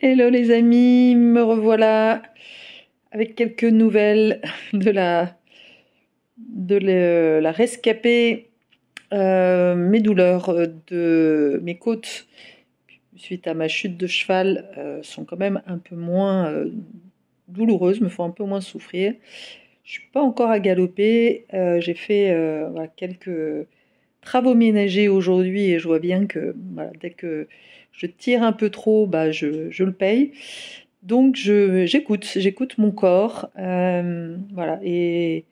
Hello les amis, me revoilà avec quelques nouvelles de la de la rescapée, euh, mes douleurs de mes côtes suite à ma chute de cheval euh, sont quand même un peu moins euh, douloureuses, me font un peu moins souffrir. Je ne suis pas encore à galoper, j'ai fait quelques travaux ménagers aujourd'hui et je vois bien que voilà, dès que je tire un peu trop, bah, je, le paye. Donc je, j'écoute, j'écoute mon corps, euh, voilà, et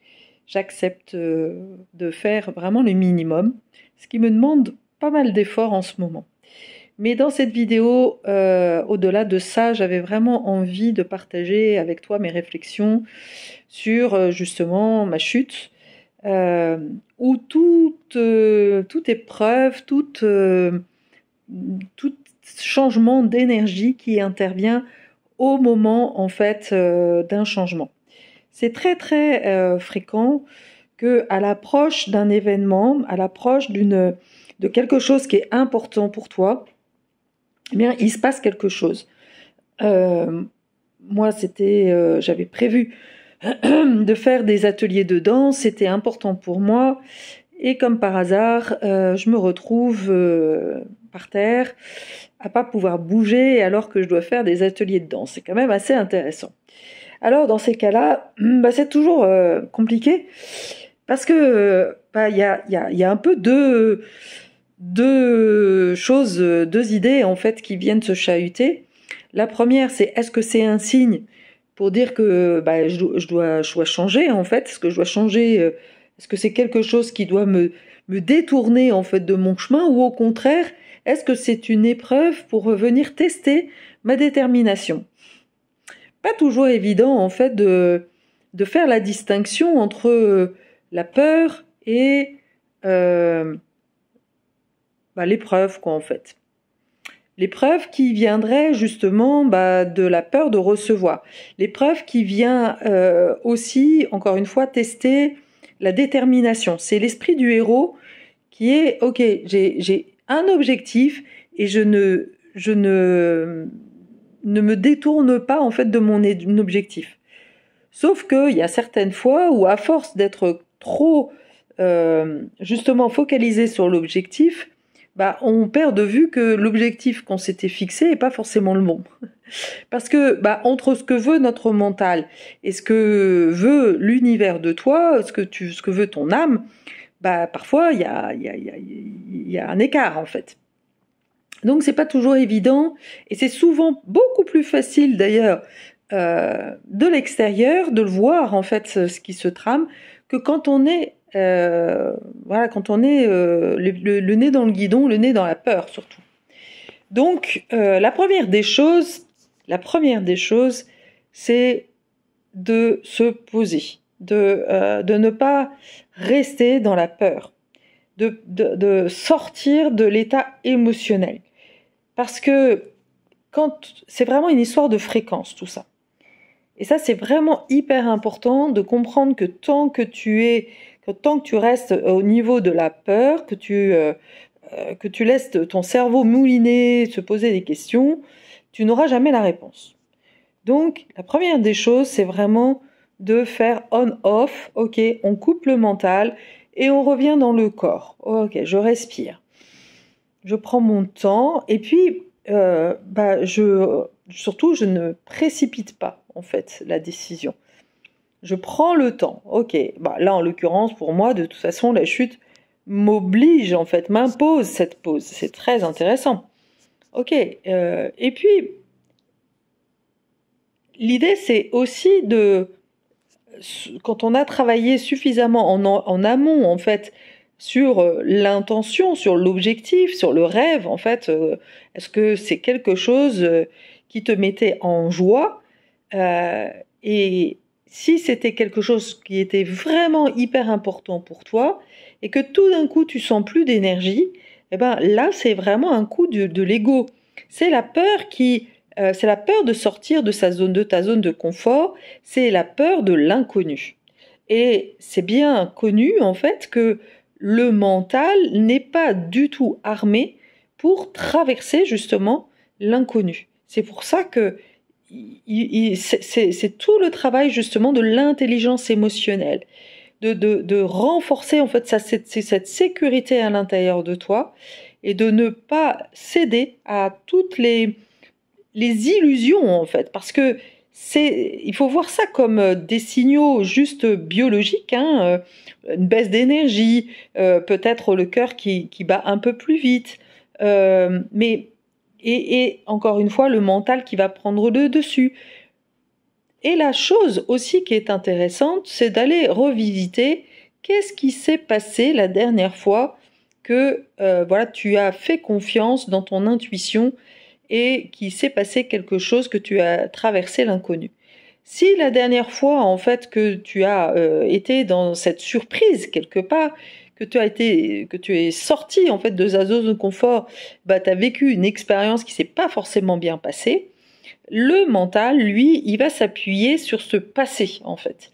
j'accepte euh, de faire vraiment le minimum, ce qui me demande pas mal d'efforts en ce moment. Mais dans cette vidéo, euh, au-delà de ça, j'avais vraiment envie de partager avec toi mes réflexions sur justement ma chute, ou où toute, toute épreuve, toute, toute changement d'énergie qui intervient au moment en fait euh, d'un changement. C'est très très euh, fréquent que à l'approche d'un événement, à l'approche d'une de quelque chose qui est important pour toi, eh bien il se passe quelque chose. Euh, moi c'était j'avais prévu de faire des ateliers de danse, c'était important pour moi et comme par hasard je me retrouve par terre à pas pouvoir bouger alors que je dois faire des ateliers de danse. C'est quand même assez intéressant. Alors dans ces cas-là, bah, c'est toujours euh, compliqué parce que euh, bah, il y, a, y, a, y, a, un peu deux, deux choses, deux idées en fait qui viennent se chahuter. La première, c'est est-ce que c'est un signe pour dire que bah, je, dois, je, changer en fait Est-ce que je dois changer euh, Est-ce que c'est quelque chose qui doit me, me détourner en fait de mon chemin ou au contraire est-ce que c'est une épreuve pour venir tester ma détermination Pas toujours évident en fait de, de faire la distinction entre euh, la peur et euh, bah, l'épreuve quoi en fait. L'épreuve qui viendrait justement bah, de la peur de recevoir. L'épreuve qui vient euh, aussi, encore une fois, tester la détermination. C'est l'esprit du héros qui est, ok, j'ai un objectif et je ne, je ne, ne me détourne pas en fait de mon objectif. Sauf qu'il y a certaines fois où à force d'être trop euh, justement focalisé sur l'objectif, bah, on perd de vue que l'objectif qu'on s'était fixé n'est pas forcément le bon. Parce que bah, entre ce que veut notre mental et ce que veut l'univers de toi, ce que, tu, ce que veut ton âme, bah, parfois il y a, y, a, y a, un écart en fait. Donc c'est pas toujours évident et c'est souvent beaucoup plus facile d'ailleurs euh, de l'extérieur de le voir en fait ce, qui se trame que quand on est euh, voilà quand on est euh, le, le, nez dans le guidon, le nez dans la peur surtout. Donc la première des choses, la première des choses, c'est de se poser, de, de ne pas rester dans la peur, de, de, sortir de l'état émotionnel. Parce que quand c'est vraiment une histoire de fréquence, tout ça. Et ça, c'est vraiment hyper important de comprendre que tant que tu es, que tant que tu restes au niveau de la peur, que tu, euh, euh, que tu laisses ton cerveau mouliner, se poser des questions, tu n'auras jamais la réponse. Donc, la première des choses, c'est vraiment de faire on-off. Ok, on coupe le mental et on revient dans le corps. Ok, je respire. Je prends mon temps et puis euh, bah, je, surtout, je ne précipite pas en fait la décision. Je prends le temps. Ok, bah, là en l'occurrence pour moi, de toute façon, la chute m'oblige en fait, m'impose cette pause. C'est très intéressant. Ok, euh, et puis l'idée c'est aussi de quand on a travaillé suffisamment en, amont, en fait, sur euh, l'intention, sur l'objectif, sur le rêve, en fait, euh, est-ce que c'est quelque chose euh, qui te mettait en joie Et si c'était quelque chose qui était vraiment hyper important pour toi et que tout d'un coup tu sens plus d'énergie, eh ben là c'est vraiment un coup de, de l'ego. C'est la peur qui euh, c'est la peur de sortir de, sa zone, de ta zone de confort, c'est la peur de l'inconnu. Et c'est bien connu en fait que le mental n'est pas du tout armé pour traverser justement l'inconnu. C'est pour ça que c'est tout le travail justement de l'intelligence émotionnelle, de, renforcer en fait cette sécurité à l'intérieur de toi et de ne pas céder à toutes les les illusions en fait, parce que c'est, il faut voir ça comme euh, des signaux juste biologiques, hein, euh, une baisse d'énergie, euh, peut-être le cœur qui, qui, bat un peu plus vite, mais et, encore une fois le mental qui va prendre le dessus. Et la chose aussi qui est intéressante, c'est d'aller revisiter qu'est-ce qui s'est passé la dernière fois que voilà tu as fait confiance dans ton intuition et qu'il s'est passé quelque chose que tu as traversé l'inconnu. Si la dernière fois, en fait, que tu as euh, été dans cette surprise quelque part, que tu as été, que tu es sorti en fait de sa zone de confort, bah, tu as vécu une expérience qui s'est pas forcément bien passée. Le mental, lui, il va s'appuyer sur ce passé en fait.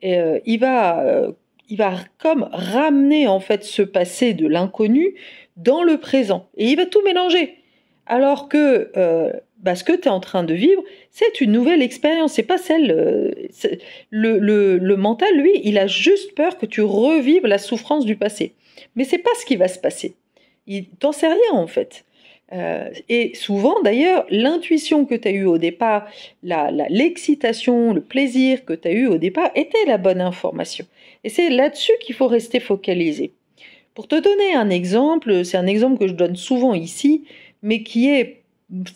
Et, euh, il va, euh, il va comme ramener en fait ce passé de l'inconnu dans le présent et il va tout mélanger. Alors que euh, bah, ce que tu es en train de vivre, c'est une nouvelle expérience, c'est pas celle. Euh, le, mental, lui, il a juste peur que tu revives la souffrance du passé. Mais c'est pas ce qui va se passer. Il t'en sait rien en fait. Euh, et souvent, d'ailleurs, l'intuition que tu as eue au départ, l'excitation, le plaisir que tu as eu au départ était la bonne information. Et c'est là-dessus qu'il faut rester focalisé. Pour te donner un exemple, c'est un exemple que je donne souvent ici, mais qui est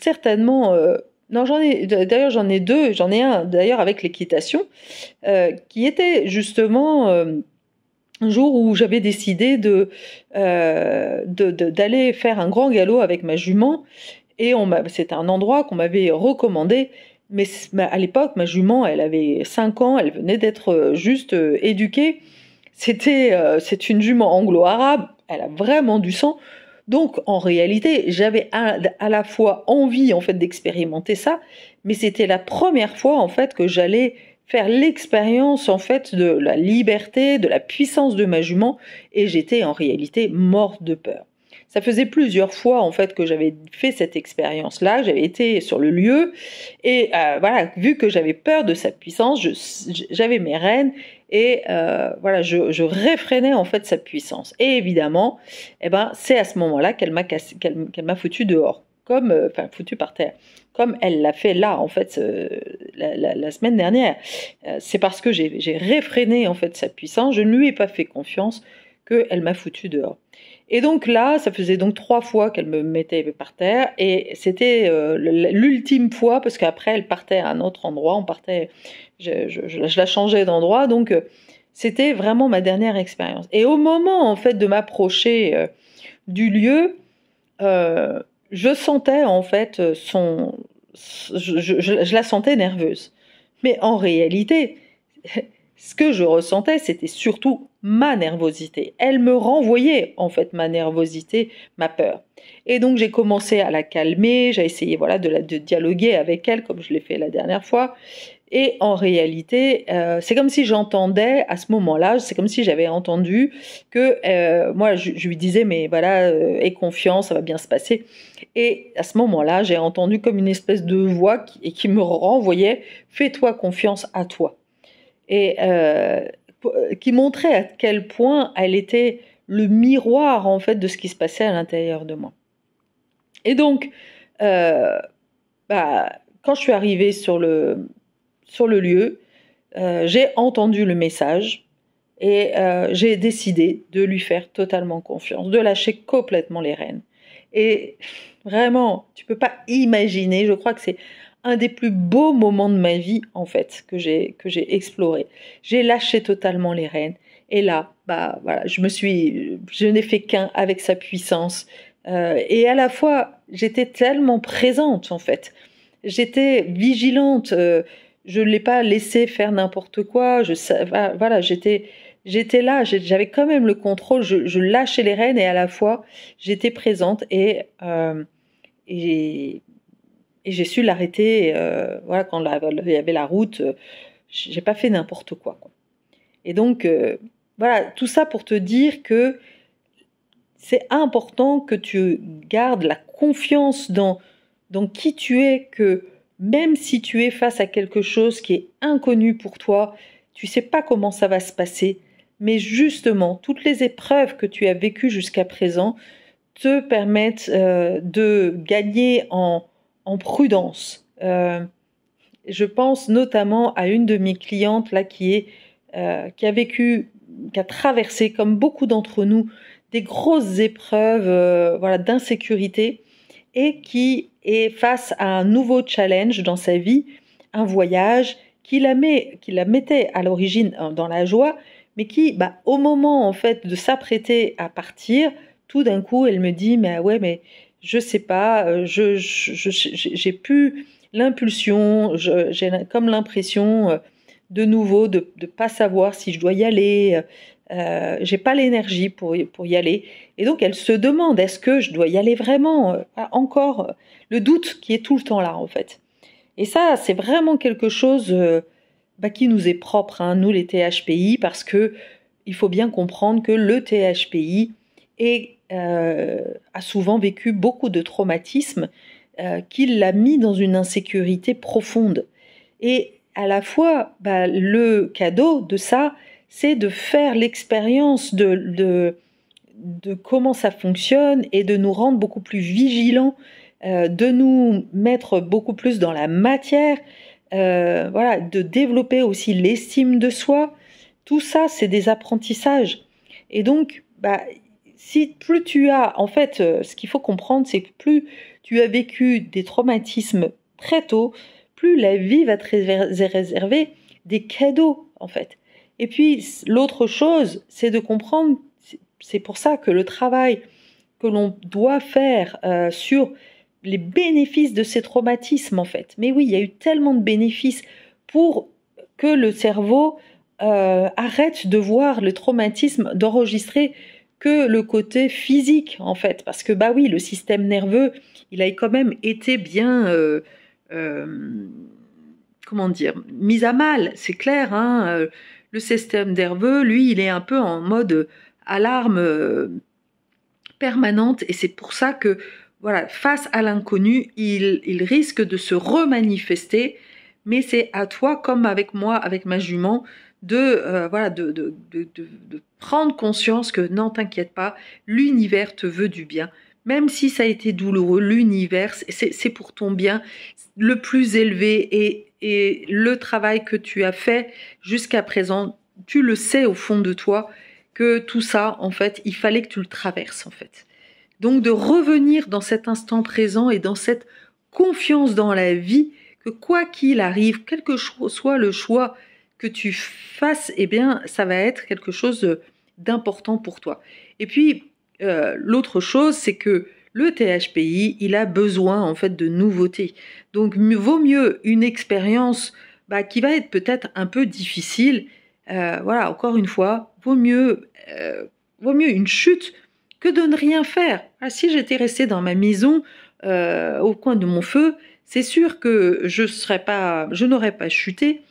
certainement... Euh, non, j'en ai d'ailleurs j'en ai deux, j'en ai un d'ailleurs avec l'équitation, euh, qui était justement euh, un jour où j'avais décidé de d'aller faire un grand galop avec ma jument et on c'était un endroit qu'on m'avait recommandé. Mais à l'époque, ma jument, elle avait 5 ans, elle venait d'être juste éduquée. C'était c'est une jument anglo-arabe, elle a vraiment du sang. Donc en réalité, j'avais à, la fois envie en fait d'expérimenter ça, mais c'était la première fois en fait que j'allais faire l'expérience en fait de la liberté, de la puissance de ma jument et j'étais en réalité morte de peur. Ça faisait plusieurs fois en fait que j'avais fait cette expérience-là, j'avais été sur le lieu et euh, voilà, vu que j'avais peur de sa puissance, j'avais mes rênes et euh, voilà, je, je, réfrénais en fait sa puissance. Et évidemment, eh ben c'est à ce moment-là qu'elle m'a qu'elle m'a foutu dehors, comme euh, enfin foutu par terre, comme elle l'a fait là en fait la, semaine dernière. c'est parce que j'ai réfréné en fait sa puissance, je ne lui ai pas fait confiance qu'elle m'a foutu dehors. Et donc là, ça faisait donc trois fois qu'elle me mettait par terre, et c'était euh, l'ultime fois parce qu'après elle partait à un autre endroit, on partait, je, la changeais d'endroit, donc euh, c'était vraiment ma dernière expérience. Et au moment en fait de m'approcher euh, du lieu, je sentais en fait son, je, la sentais nerveuse, mais en réalité, ce que je ressentais, c'était surtout ma nervosité. Elle me renvoyait en fait ma nervosité, ma peur. Et donc j'ai commencé à la calmer, j'ai essayé voilà de, de dialoguer avec elle comme je l'ai fait la dernière fois. Et en réalité, euh, c'est comme si j'entendais à ce moment-là, c'est comme si j'avais entendu que euh, moi, je, lui disais, mais voilà, euh, aie confiance, ça va bien se passer. Et à ce moment-là, j'ai entendu comme une espèce de voix qui me renvoyait, fais-toi confiance à toi. Et, euh, qui montrait à quel point elle était le miroir en fait de ce qui se passait à l'intérieur de moi. Et donc, euh, bah, quand je suis arrivée sur le, sur le lieu, euh, j'ai entendu le message et j'ai décidé de lui faire totalement confiance, de lâcher complètement les rênes. Et vraiment, tu peux pas imaginer, je crois que c'est un des plus beaux moments de ma vie en fait que j'ai que j'ai exploré. J'ai lâché totalement les rênes et là bah voilà je me suis je n'ai fait qu'un avec sa puissance euh, et à la fois j'étais tellement présente en fait j'étais vigilante euh, je ne l'ai pas laissé faire n'importe quoi je voilà j'étais j'étais là j'avais quand même le contrôle je, lâchais les rênes et à la fois j'étais présente et, euh, et et j'ai su l'arrêter. Euh, voilà, quand il y avait la route, euh, j'ai pas fait n'importe quoi, Et donc, euh, voilà, tout ça pour te dire que c'est important que tu gardes la confiance dans, dans qui tu es, que même si tu es face à quelque chose qui est inconnu pour toi, tu sais pas comment ça va se passer, mais justement, toutes les épreuves que tu as vécues jusqu'à présent te permettent de gagner en, en prudence. Euh, je pense notamment à une de mes clientes là qui est euh, qui a vécu, qui a traversé comme beaucoup d'entre nous des grosses épreuves, euh, voilà, d'insécurité et qui est face à un nouveau challenge dans sa vie, un voyage qui la met, qui la mettait à l'origine hein, dans la joie, mais qui, bah, au moment en fait de s'apprêter à partir, tout d'un coup, elle me dit, mais ah ouais, mais je sais pas, euh, je, j'ai plus l'impulsion, j'ai comme l'impression euh, de nouveau de ne pas savoir si je dois y aller, euh, euh, j'ai pas l'énergie pour, pour y aller. Et donc elle se demande, est-ce que je dois y aller vraiment ah, Encore le doute qui est tout le temps là en fait. Et ça, c'est vraiment quelque chose bah, qui nous est propre, hein, nous les THPI, parce que il faut bien comprendre que le THPI est euh, a souvent vécu beaucoup de traumatismes euh, qui l'a mis dans une insécurité profonde. Et à la fois, bah, le cadeau de ça, c'est de faire l'expérience de, de, comment ça fonctionne et de nous rendre beaucoup plus vigilants, euh, de nous mettre beaucoup plus dans la matière, voilà, de développer aussi l'estime de soi. Tout ça, c'est des apprentissages. Et donc, bah, si plus tu as, en fait, euh, ce qu'il faut comprendre, c'est que plus tu as vécu des traumatismes très tôt, plus la vie va te réserver des cadeaux, en fait. Et puis, l'autre chose, c'est de comprendre, c'est pour ça que le travail que l'on doit faire euh, sur les bénéfices de ces traumatismes, en fait. Mais oui, il y a eu tellement de bénéfices pour que le cerveau euh, arrête de voir le traumatisme, d'enregistrer le côté physique en fait, parce que bah oui, le système nerveux, il a quand même été bien, euh, euh, comment dire, mis à mal, c'est clair. Hein, euh, le système nerveux, lui, il est un peu en mode alarme permanente, et c'est pour ça que voilà, face à l'inconnu, il, il, risque de se remanifester, mais c'est à toi, comme avec moi, avec ma jument, de, euh, voilà, de, de, prendre conscience que non, t'inquiète pas, l'univers te veut du bien. Même si ça a été douloureux, l'univers, c'est pour ton bien le plus élevé et, et le travail que tu as fait jusqu'à présent, tu le sais au fond de toi que tout ça, en fait, il fallait que tu le traverses, en fait. Donc de revenir dans cet instant présent et dans cette confiance dans la vie, que quoi qu'il arrive, quel que soit le choix que tu fasses, eh bien, ça va être quelque chose d'important pour toi. Et puis, euh, l'autre chose, c'est que le THPI, il a besoin en fait de nouveautés. Donc, vaut mieux une expérience bah, qui va être peut-être un peu difficile. Euh, voilà, encore une fois, vaut mieux, euh, vaut mieux une chute que de ne rien faire. Ah, si j'étais restée dans ma maison au coin de mon feu, c'est sûr que je pas, je n'aurais pas chuté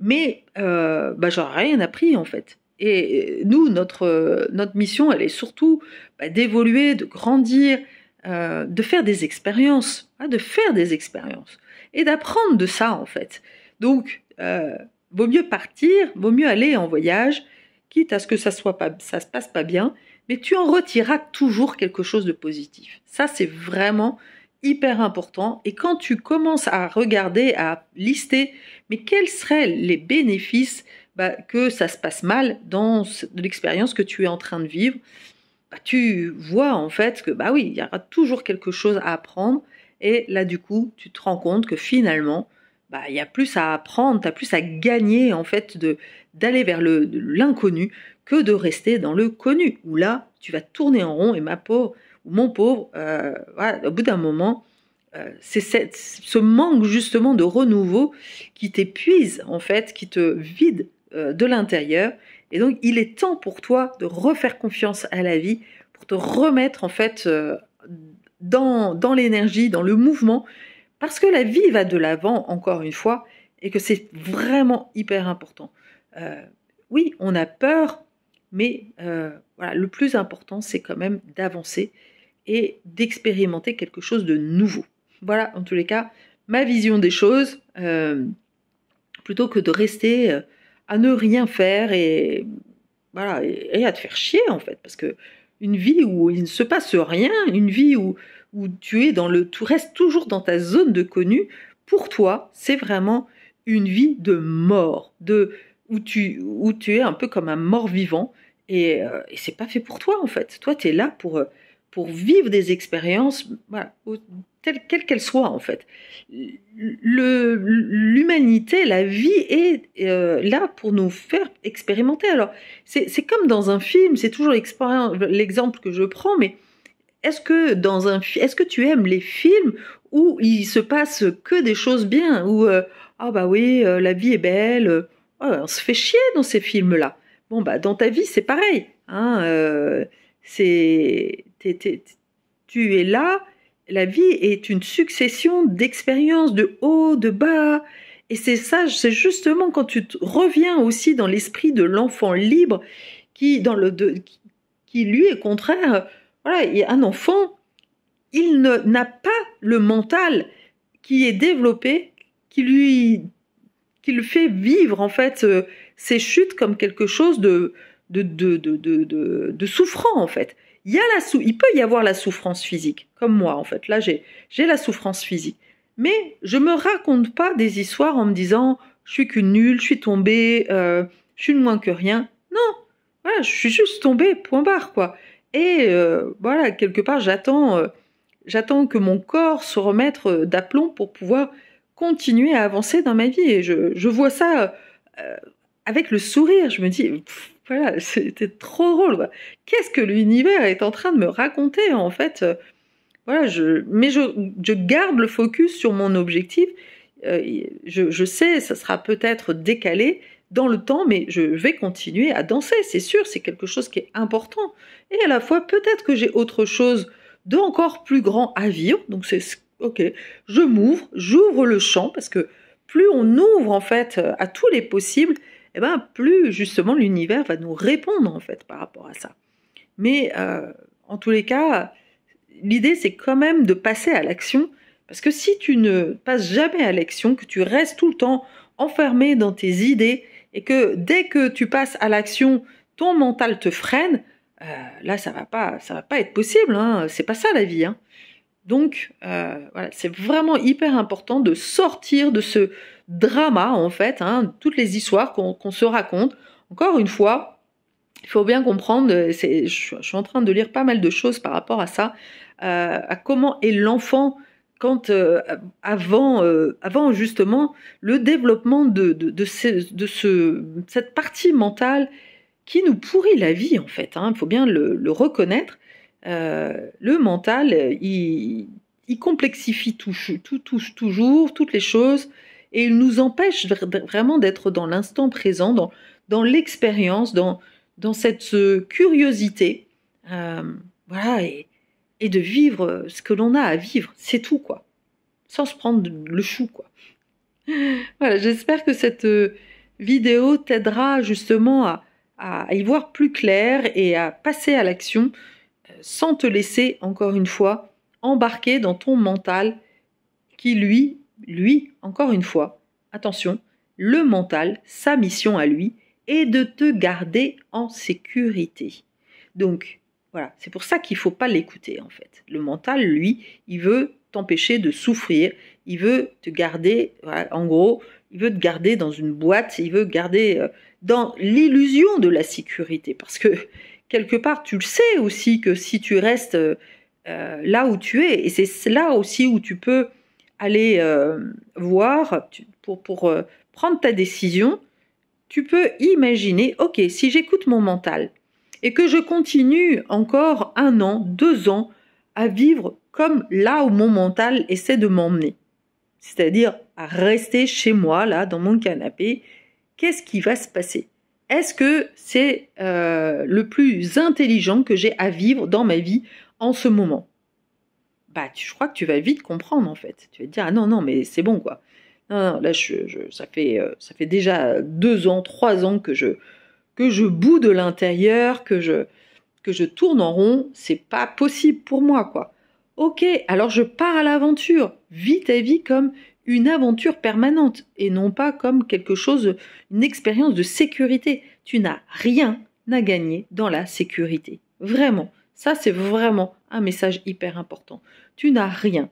mais euh, bah, j'aurais rien appris en fait. Et nous, notre, notre mission, elle est surtout bah, d'évoluer, de grandir, euh, de faire des expériences, hein, de faire des expériences et d'apprendre de ça en fait. Donc, euh, vaut mieux partir, vaut mieux aller en voyage, quitte à ce que ça ne se passe pas bien, mais tu en retireras toujours quelque chose de positif. Ça, c'est vraiment hyper important. Et quand tu commences à regarder, à lister, mais quels seraient les bénéfices bah, que ça se passe mal dans l'expérience que tu es en train de vivre, bah, tu vois en fait que bah oui, il y aura toujours quelque chose à apprendre. Et là, du coup, tu te rends compte que finalement, bah, il y a plus à apprendre, tu as plus à gagner en fait de d'aller vers l'inconnu que de rester dans le connu, où là, tu vas tourner en rond et ma peau mon pauvre, euh, au bout d'un moment, euh, c'est ce manque justement de renouveau qui t'épuise en fait, qui te vide euh, de l'intérieur. Et donc, il est temps pour toi de refaire confiance à la vie, pour te remettre en fait dans, dans l'énergie, dans le mouvement, parce que la vie va de l'avant, encore une fois, et que c'est vraiment hyper important. oui, on a peur, mais voilà, le plus important, c'est quand même d'avancer et d'expérimenter quelque chose de nouveau. Voilà, en tous les cas, ma vision des choses, euh, plutôt que de rester euh, à ne rien faire et, voilà, et, à te faire chier en fait, parce que une vie où il ne se passe rien, une vie où, où tu es dans le, tu restes toujours dans ta zone de connu, pour toi, c'est vraiment une vie de mort, de où tu, où tu es un peu comme un mort vivant et, euh, et c'est pas fait pour toi en fait. Toi, tu es là pour pour vivre des expériences, telles quelles qu'elles soient en fait. L'humanité, la vie est euh, là pour nous faire expérimenter. Alors, c'est comme dans un film, c'est toujours l'exemple que je prends, mais est-ce que dans un, est-ce que tu aimes les films où il se passe que des choses bien, où euh, ah bah oui, euh, la vie est belle, on se fait chier dans ces films-là. Bon bah dans ta vie c'est pareil, hein, c'est tu es là, la vie est une succession d'expériences de haut, de bas. Et c'est ça, c'est justement quand tu reviens aussi dans l'esprit de l'enfant libre qui, dans le, qui, lui est contraire. Voilà, un enfant, il n'a pas le mental qui est développé, qui lui, qui le fait vivre en fait euh, ses chutes comme quelque chose de de, de, de souffrant en fait il, peut y avoir la souffrance physique, comme moi en fait. Là, j'ai la souffrance physique. Mais je me raconte pas des histoires en me disant je suis qu'une nulle, je suis tombée, euh, je suis moins que rien. Non, voilà, je suis juste tombée, point barre quoi. Et euh, voilà, quelque part, j'attends, euh, j'attends que mon corps se remette d'aplomb pour pouvoir continuer à avancer dans ma vie. Et je, je vois ça avec le sourire. Je me dis, voilà, c'était trop drôle. Qu'est-ce que l'univers est en train de me raconter en fait euh, Voilà, je, mais je, je, garde le focus sur mon objectif. Euh, je, je, sais, ça sera peut-être décalé dans le temps, mais je vais continuer à danser, c'est sûr, c'est quelque chose qui est important. Et à la fois, peut-être que j'ai autre chose de encore plus grand à vivre. Donc c'est ok, je m'ouvre, j'ouvre le champ parce que plus on ouvre en fait à tous les possibles, eh ben, plus justement l'univers va nous répondre en fait par rapport à ça. Mais euh, en tous les cas, l'idée c'est quand même de passer à l'action, parce que si tu ne passes jamais à l'action, que tu restes tout le temps enfermé dans tes idées, et que dès que tu passes à l'action, ton mental te freine, euh, là ça va pas, ça va pas être possible. Hein. C'est pas ça la vie. Hein. Donc, euh, voilà, c'est vraiment hyper important de sortir de ce drama, en fait, hein, toutes les histoires qu'on se raconte. Encore une fois, il faut bien comprendre, euh, je, suis en train de lire pas mal de choses par rapport à ça, euh, à comment est l'enfant quand avant, justement le développement de, cette partie mentale qui nous pourrit la vie en fait, hein. il faut bien le reconnaître, euh, le mental, euh, il, complexifie tout, tout, tout, toujours toutes les choses et il nous empêche vraiment d'être dans l'instant présent, dans, l'expérience, dans, cette curiosité, euh, voilà, et, de vivre ce que l'on a à vivre, c'est tout quoi, sans se prendre le chou quoi. Voilà, j'espère que cette vidéo t'aidera justement à y voir plus clair et à passer à l'action sans te laisser, encore une fois, embarquer dans ton mental qui, lui, lui, encore une fois, attention, le mental, sa mission à lui, est de te garder en sécurité. Donc, voilà, c'est pour ça qu'il ne faut pas l'écouter, en fait. Le mental, lui, il veut t'empêcher de souffrir, il veut te garder, en gros, il veut te garder dans une boîte, il veut garder euh, dans l'illusion de la sécurité, parce que quelque part, tu le sais aussi que si tu restes euh, euh, là où tu es, et c'est là aussi où tu peux aller euh, voir pour, prendre ta décision, tu peux imaginer, ok, si j'écoute mon mental et que je continue encore un an, deux ans à vivre comme là où mon mental essaie de m'emmener, c'est-à-dire à rester chez moi, là, dans mon canapé, qu'est-ce qui va se passer est-ce que c'est euh, le plus intelligent que j'ai à vivre dans ma vie en ce moment Bah, je crois que tu vas vite comprendre en fait. Tu vas dire ah non non mais c'est bon quoi. Non, non là je, ça fait euh, ça fait déjà deux ans, trois ans que je que je boue de l'intérieur, que je que je tourne en rond. C'est pas possible pour moi quoi. Ok, alors je pars à l'aventure, vite à vie comme une aventure permanente et non pas comme quelque chose, une expérience de sécurité. Tu n'as rien à gagner dans la sécurité. Vraiment, ça c'est vraiment un message hyper important. Tu n'as rien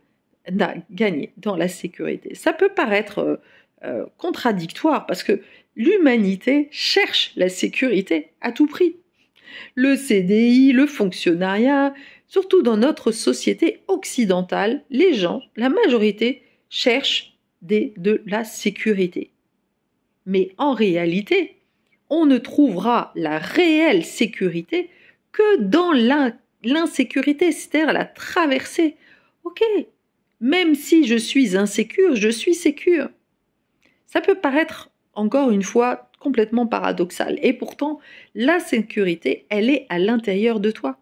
à gagner dans la sécurité. Ça peut paraître euh, euh, contradictoire parce que l'humanité cherche la sécurité à tout prix. Le CDI, le fonctionnariat, surtout dans notre société occidentale, les gens, la majorité, Cherche des, de la sécurité. Mais en réalité, on ne trouvera la réelle sécurité que dans l'insécurité, c'est-à-dire la traversée. Ok, même si je suis insécure, je suis sécure. Ça peut paraître, encore une fois, complètement paradoxal. Et pourtant, la sécurité, elle est à l'intérieur de toi.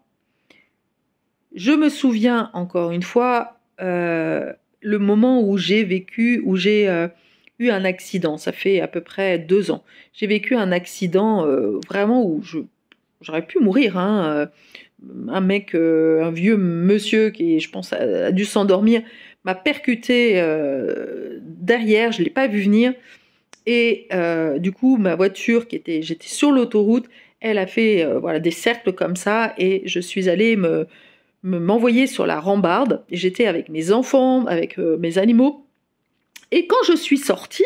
Je me souviens, encore une fois, euh, le moment où j'ai vécu, où j'ai euh, eu un accident. Ça fait à peu près deux ans. J'ai vécu un accident euh, vraiment où j'aurais pu mourir. Hein, euh, un mec, un vieux monsieur qui, je pense, a, dû s'endormir, m'a percuté derrière. Je ne l'ai pas vu venir. Et du coup, ma voiture, qui était, j'étais sur l'autoroute, elle a fait voilà des cercles comme ça, et je suis allée me m'envoyer sur la rambarde. J'étais avec mes enfants, avec euh, mes animaux. Et quand je suis sortie,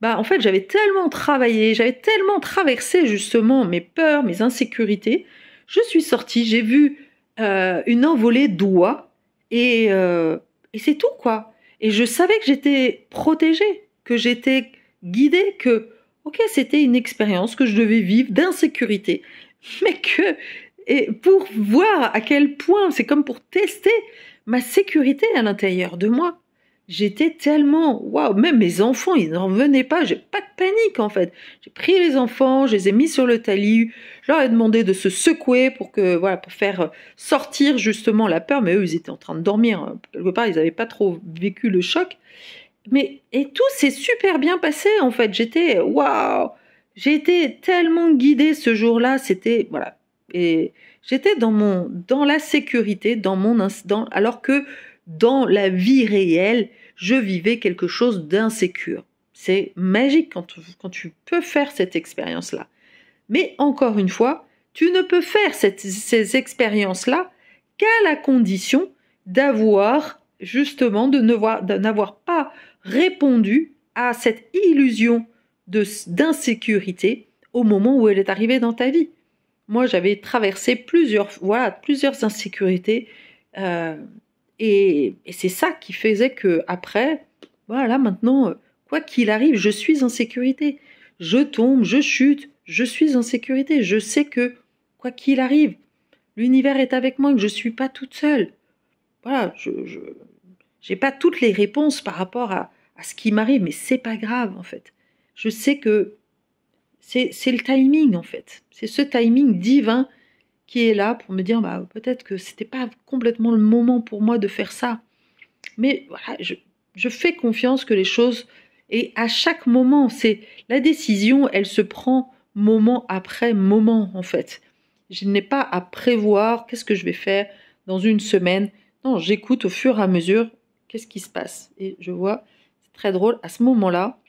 bah en fait j'avais tellement travaillé, j'avais tellement traversé justement mes peurs, mes insécurités. Je suis sortie, j'ai vu euh, une envolée d'oies et, euh, et c'est tout quoi. Et je savais que j'étais protégée, que j'étais guidée, que ok c'était une expérience que je devais vivre d'insécurité, mais que et pour voir à quel point, c'est comme pour tester ma sécurité à l'intérieur de moi. J'étais tellement waouh, même mes enfants, ils n'en venaient pas, j'ai pas de panique en fait. J'ai pris les enfants, je les ai mis sur le talus, je leur ai demandé de se secouer pour que voilà, pour faire sortir justement la peur, mais eux ils étaient en train de dormir hein. quelque part, ils n'avaient pas trop vécu le choc. Mais et tout s'est super bien passé en fait. J'étais waouh, j'ai été tellement guidée ce jour-là, c'était voilà, et j'étais dans mon dans la sécurité, dans mon alors que dans la vie réelle, je vivais quelque chose d'insécure. C'est magique quand tu, peux faire cette expérience-là. Mais encore une fois, tu ne peux faire cette, ces expériences-là qu'à la condition d'avoir justement de n'avoir pas répondu à cette illusion d'insécurité au moment où elle est arrivée dans ta vie moi j'avais traversé plusieurs, voilà, plusieurs insécurités euh, et, c'est ça qui faisait que après, voilà, maintenant, euh, quoi qu'il arrive, je suis en sécurité. Je tombe, je chute, je suis en sécurité. Je sais que quoi qu'il arrive, l'univers est avec moi, que je ne suis pas toute seule. Voilà, je n'ai pas toutes les réponses par rapport à, à ce qui m'arrive, mais c'est pas grave en fait. Je sais que c'est le timing en fait. C'est ce timing divin qui est là pour me dire bah, peut-être que c'était pas complètement le moment pour moi de faire ça. Mais voilà, je, fais confiance que les choses. Et à chaque moment, c'est la décision, elle se prend moment après moment en fait. Je n'ai pas à prévoir qu'est-ce que je vais faire dans une semaine. Non, j'écoute au fur et à mesure qu'est-ce qui se passe. Et je vois, c'est très drôle, à ce moment-là,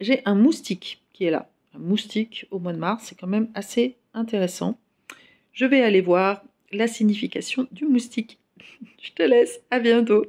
j'ai un moustique qui est là moustique au mois de mars. C'est quand même assez intéressant. Je vais aller voir la signification du moustique. Je te laisse, à bientôt.